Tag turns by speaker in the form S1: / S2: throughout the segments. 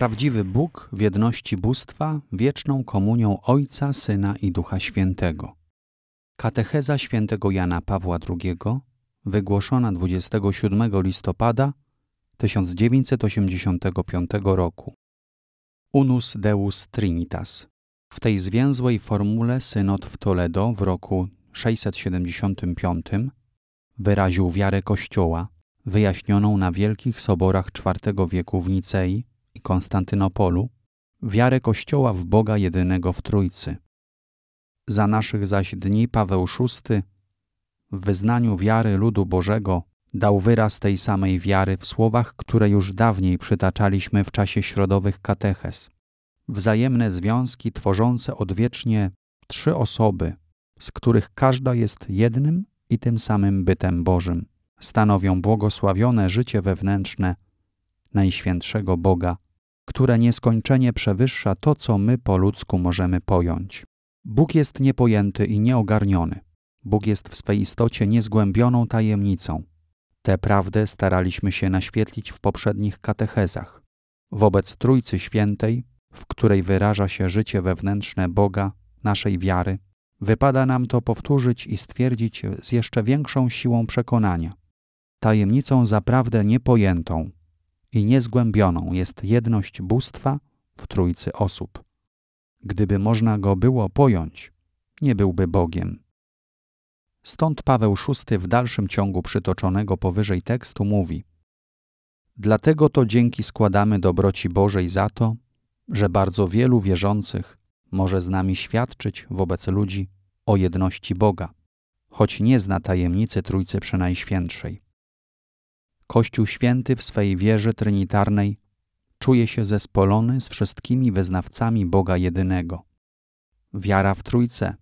S1: prawdziwy Bóg w jedności bóstwa, wieczną komunią Ojca, Syna i Ducha Świętego. Katecheza świętego Jana Pawła II, wygłoszona 27 listopada 1985 roku. Unus Deus Trinitas. W tej zwięzłej formule synod w Toledo w roku 675 wyraził wiarę Kościoła, wyjaśnioną na wielkich soborach IV wieku w Nicei, Konstantynopolu wiarę Kościoła w Boga jedynego w Trójcy. Za naszych zaś dni Paweł VI w wyznaniu wiary ludu Bożego dał wyraz tej samej wiary w słowach, które już dawniej przytaczaliśmy w czasie środowych kateches. Wzajemne związki tworzące odwiecznie trzy osoby, z których każda jest jednym i tym samym bytem Bożym, stanowią błogosławione życie wewnętrzne Najświętszego Boga które nieskończenie przewyższa to, co my po ludzku możemy pojąć. Bóg jest niepojęty i nieogarniony. Bóg jest w swej istocie niezgłębioną tajemnicą. Tę prawdę staraliśmy się naświetlić w poprzednich katechezach. Wobec Trójcy Świętej, w której wyraża się życie wewnętrzne Boga, naszej wiary, wypada nam to powtórzyć i stwierdzić z jeszcze większą siłą przekonania. Tajemnicą zaprawdę niepojętą, i niezgłębioną jest jedność bóstwa w trójcy osób. Gdyby można go było pojąć, nie byłby Bogiem. Stąd Paweł VI w dalszym ciągu przytoczonego powyżej tekstu mówi: Dlatego to dzięki składamy dobroci Bożej za to, że bardzo wielu wierzących może z nami świadczyć wobec ludzi o jedności Boga, choć nie zna tajemnicy Trójcy Przenajświętszej. Kościół święty w swej wierze trinitarnej czuje się zespolony z wszystkimi wyznawcami Boga jedynego. Wiara w Trójce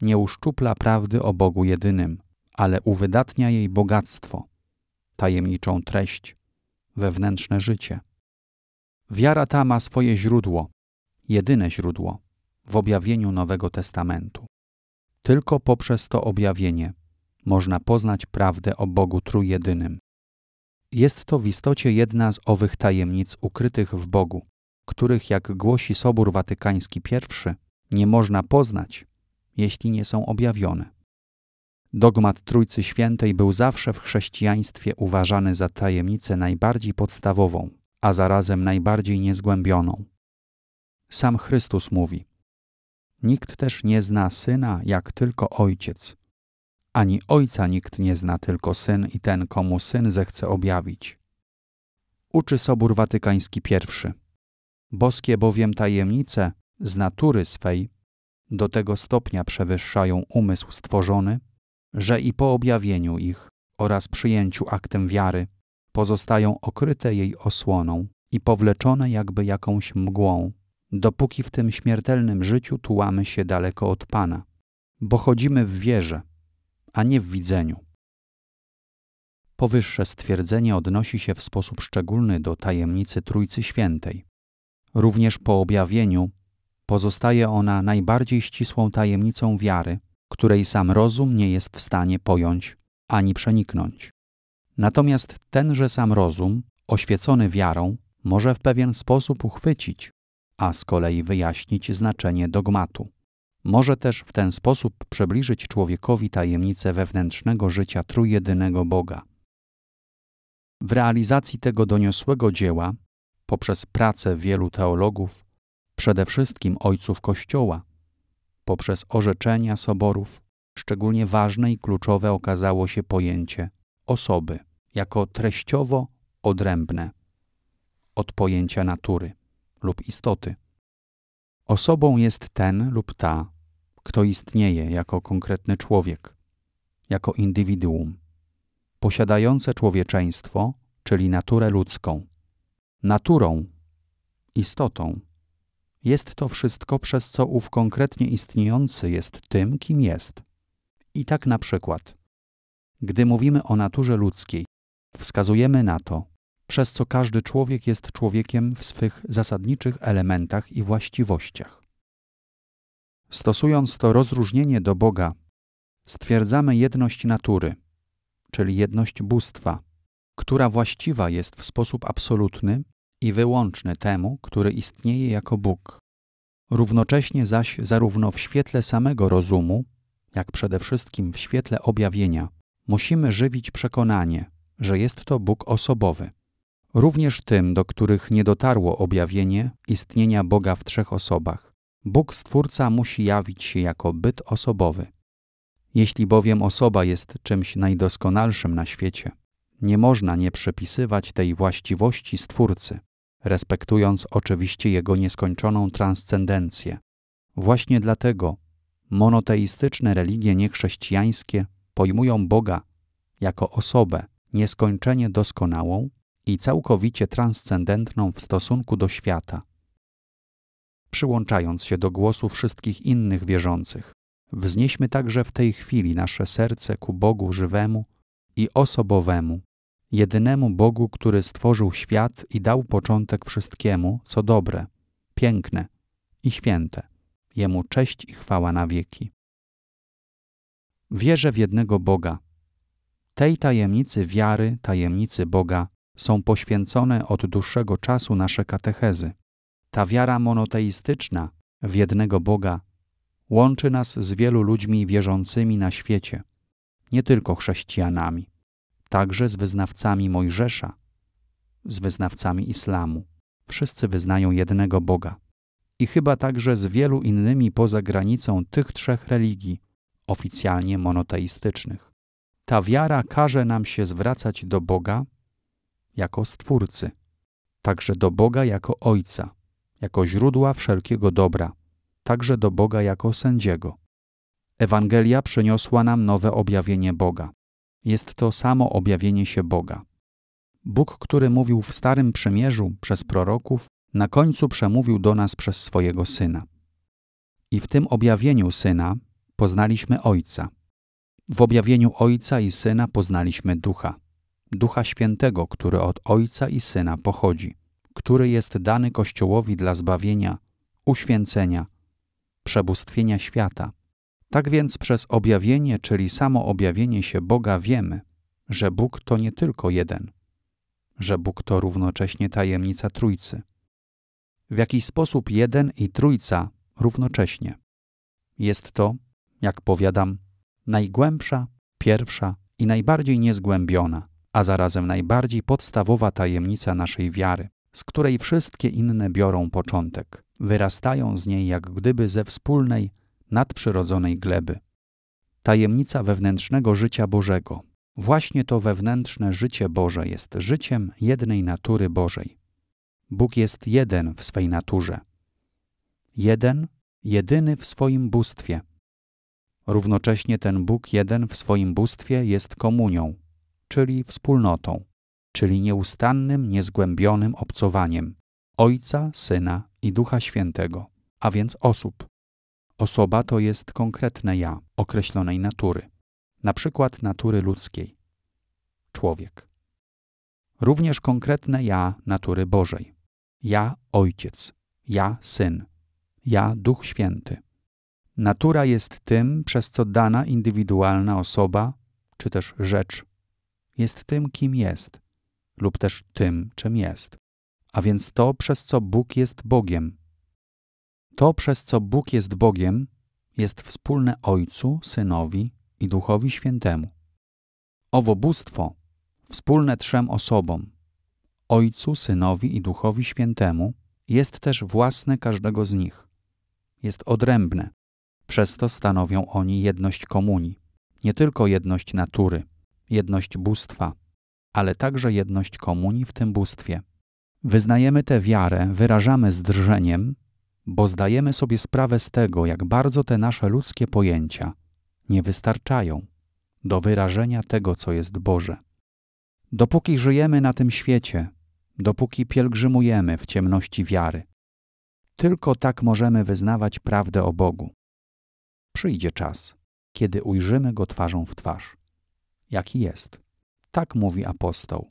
S1: nie uszczupla prawdy o Bogu jedynym, ale uwydatnia jej bogactwo, tajemniczą treść, wewnętrzne życie. Wiara ta ma swoje źródło, jedyne źródło, w objawieniu Nowego Testamentu. Tylko poprzez to objawienie można poznać prawdę o Bogu Trójjedynym. Jest to w istocie jedna z owych tajemnic ukrytych w Bogu, których, jak głosi Sobór Watykański I, nie można poznać, jeśli nie są objawione. Dogmat Trójcy Świętej był zawsze w chrześcijaństwie uważany za tajemnicę najbardziej podstawową, a zarazem najbardziej niezgłębioną. Sam Chrystus mówi: Nikt też nie zna syna jak tylko ojciec, ani ojca nikt nie zna, tylko syn i ten, komu syn zechce objawić. Uczy Sobór Watykański I. Boskie bowiem tajemnice z natury swej do tego stopnia przewyższają umysł stworzony, że i po objawieniu ich oraz przyjęciu aktem wiary pozostają okryte jej osłoną i powleczone jakby jakąś mgłą, dopóki w tym śmiertelnym życiu tułamy się daleko od Pana, bo chodzimy w wierze, a nie w widzeniu. Powyższe stwierdzenie odnosi się w sposób szczególny do tajemnicy Trójcy Świętej. Również po objawieniu pozostaje ona najbardziej ścisłą tajemnicą wiary, której sam rozum nie jest w stanie pojąć ani przeniknąć. Natomiast tenże sam rozum, oświecony wiarą, może w pewien sposób uchwycić, a z kolei wyjaśnić znaczenie dogmatu. Może też w ten sposób przybliżyć człowiekowi tajemnicę wewnętrznego życia trójjedynego Boga. W realizacji tego doniosłego dzieła, poprzez pracę wielu teologów, przede wszystkim ojców Kościoła, poprzez orzeczenia soborów, szczególnie ważne i kluczowe okazało się pojęcie osoby jako treściowo odrębne od pojęcia natury lub istoty. Osobą jest ten lub ta, kto istnieje jako konkretny człowiek, jako indywiduum, posiadające człowieczeństwo, czyli naturę ludzką. Naturą, istotą, jest to wszystko, przez co ów konkretnie istniejący jest tym, kim jest. I tak na przykład, gdy mówimy o naturze ludzkiej, wskazujemy na to, przez co każdy człowiek jest człowiekiem w swych zasadniczych elementach i właściwościach. Stosując to rozróżnienie do Boga, stwierdzamy jedność natury, czyli jedność bóstwa, która właściwa jest w sposób absolutny i wyłączny temu, który istnieje jako Bóg. Równocześnie zaś zarówno w świetle samego rozumu, jak przede wszystkim w świetle objawienia, musimy żywić przekonanie, że jest to Bóg osobowy również tym, do których nie dotarło objawienie istnienia Boga w trzech osobach. Bóg Stwórca musi jawić się jako byt osobowy. Jeśli bowiem osoba jest czymś najdoskonalszym na świecie, nie można nie przypisywać tej właściwości Stwórcy, respektując oczywiście jego nieskończoną transcendencję. Właśnie dlatego monoteistyczne religie niechrześcijańskie pojmują Boga jako osobę nieskończenie doskonałą, i całkowicie transcendentną w stosunku do świata. Przyłączając się do głosu wszystkich innych wierzących, wznieśmy także w tej chwili nasze serce ku Bogu żywemu i osobowemu, jedynemu Bogu, który stworzył świat i dał początek wszystkiemu, co dobre, piękne i święte. Jemu cześć i chwała na wieki. Wierzę w jednego Boga. Tej tajemnicy wiary, tajemnicy Boga, są poświęcone od dłuższego czasu nasze katechezy. Ta wiara monoteistyczna w jednego Boga łączy nas z wielu ludźmi wierzącymi na świecie, nie tylko chrześcijanami, także z wyznawcami Mojżesza, z wyznawcami islamu. Wszyscy wyznają jednego Boga. I chyba także z wielu innymi poza granicą tych trzech religii, oficjalnie monoteistycznych. Ta wiara każe nam się zwracać do Boga jako Stwórcy, także do Boga jako Ojca, jako źródła wszelkiego dobra, także do Boga jako sędziego. Ewangelia przyniosła nam nowe objawienie Boga. Jest to samo objawienie się Boga. Bóg, który mówił w Starym Przymierzu przez proroków, na końcu przemówił do nas przez swojego Syna. I w tym objawieniu Syna poznaliśmy Ojca. W objawieniu Ojca i Syna poznaliśmy Ducha. Ducha Świętego, który od Ojca i Syna pochodzi, który jest dany Kościołowi dla zbawienia, uświęcenia, przebóstwienia świata. Tak więc przez objawienie, czyli samo objawienie się Boga wiemy, że Bóg to nie tylko jeden, że Bóg to równocześnie tajemnica Trójcy. W jakiś sposób jeden i Trójca równocześnie. Jest to, jak powiadam, najgłębsza, pierwsza i najbardziej niezgłębiona, a zarazem najbardziej podstawowa tajemnica naszej wiary, z której wszystkie inne biorą początek, wyrastają z niej jak gdyby ze wspólnej, nadprzyrodzonej gleby. Tajemnica wewnętrznego życia Bożego. Właśnie to wewnętrzne życie Boże jest życiem jednej natury Bożej. Bóg jest jeden w swej naturze. Jeden, jedyny w swoim bóstwie. Równocześnie ten Bóg jeden w swoim bóstwie jest komunią, czyli wspólnotą, czyli nieustannym, niezgłębionym obcowaniem Ojca, Syna i Ducha Świętego, a więc osób. Osoba to jest konkretne ja określonej natury, na przykład natury ludzkiej człowiek. Również konkretne ja natury Bożej. Ja Ojciec, ja Syn, ja Duch Święty. Natura jest tym, przez co dana indywidualna osoba, czy też rzecz, jest tym, kim jest, lub też tym, czym jest, a więc to, przez co Bóg jest Bogiem. To, przez co Bóg jest Bogiem, jest wspólne Ojcu, Synowi i Duchowi Świętemu. Owo bóstwo wspólne trzem osobom Ojcu, Synowi i Duchowi Świętemu jest też własne każdego z nich. Jest odrębne, przez to stanowią oni jedność komunii, nie tylko jedność natury, jedność bóstwa, ale także jedność komunii w tym bóstwie. Wyznajemy tę wiarę, wyrażamy z drżeniem, bo zdajemy sobie sprawę z tego, jak bardzo te nasze ludzkie pojęcia nie wystarczają do wyrażenia tego, co jest Boże. Dopóki żyjemy na tym świecie, dopóki pielgrzymujemy w ciemności wiary, tylko tak możemy wyznawać prawdę o Bogu. Przyjdzie czas, kiedy ujrzymy Go twarzą w twarz jaki jest. Tak mówi apostoł.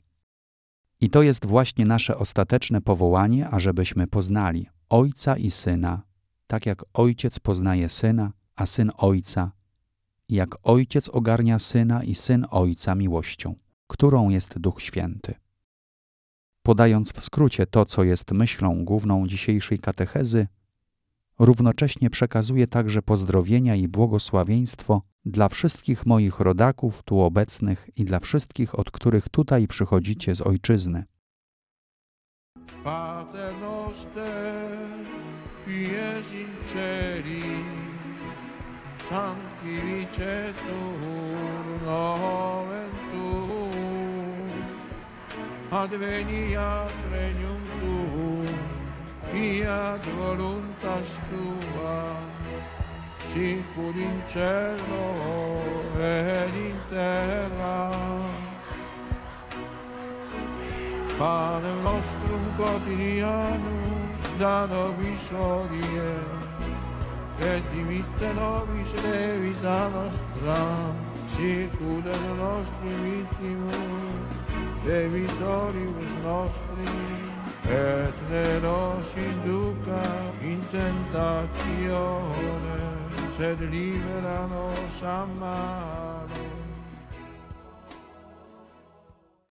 S1: I to jest właśnie nasze ostateczne powołanie, ażebyśmy poznali Ojca i Syna, tak jak Ojciec poznaje Syna, a Syn Ojca, i jak Ojciec ogarnia Syna i Syn Ojca miłością, którą jest Duch Święty. Podając w skrócie to, co jest myślą główną dzisiejszej katechezy, równocześnie przekazuje także pozdrowienia i błogosławieństwo dla wszystkich moich rodaków tu obecnych i dla wszystkich, od których tutaj przychodzicie z ojczyzny. Pater noster, ies regnum tuum, fiat voluntas tua, discepoli in cielo ed in terra. Padre nostro quotidiano, da nobis odie, e dimitte nobis vita nostra, circuda i nostri vittime, e vittoribus nostri, et ne nos induca in tentazione, Said leave it on old